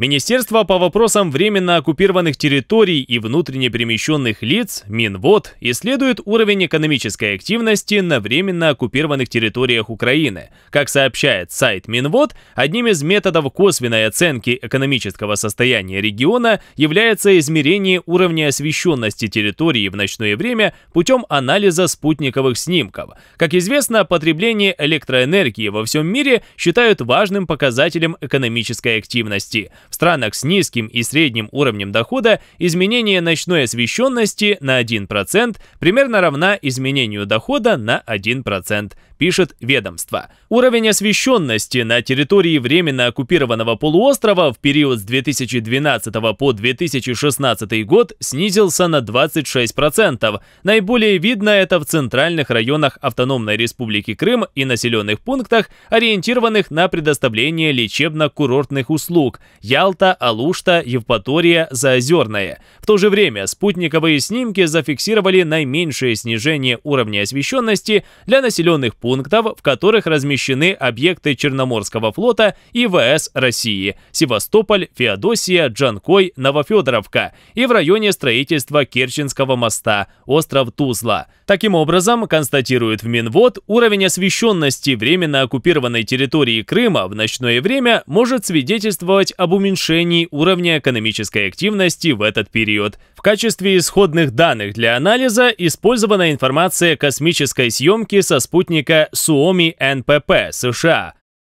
Министерство по вопросам временно оккупированных территорий и внутренне перемещенных лиц, Минвод, исследует уровень экономической активности на временно оккупированных территориях Украины. Как сообщает сайт Минвод, одним из методов косвенной оценки экономического состояния региона является измерение уровня освещенности территории в ночное время путем анализа спутниковых снимков. Как известно, потребление электроэнергии во всем мире считают важным показателем экономической активности – в странах с низким и средним уровнем дохода изменение ночной освещенности на 1% примерно равна изменению дохода на 1% пишет ведомство. Уровень освещенности на территории временно оккупированного полуострова в период с 2012 по 2016 год снизился на 26%. Наиболее видно это в центральных районах Автономной Республики Крым и населенных пунктах, ориентированных на предоставление лечебно-курортных услуг – Ялта, Алушта, Евпатория, Заозерное. В то же время спутниковые снимки зафиксировали наименьшее снижение уровня освещенности для населенных пунктов пунктов, в которых размещены объекты Черноморского флота и ВС России – Севастополь, Феодосия, Джанкой, Новофедоровка и в районе строительства Керченского моста, остров Тузла. Таким образом, констатирует в Минвод, уровень освещенности временно оккупированной территории Крыма в ночное время может свидетельствовать об уменьшении уровня экономической активности в этот период. В качестве исходных данных для анализа использована информация космической съемки со спутника Suomi NPP США,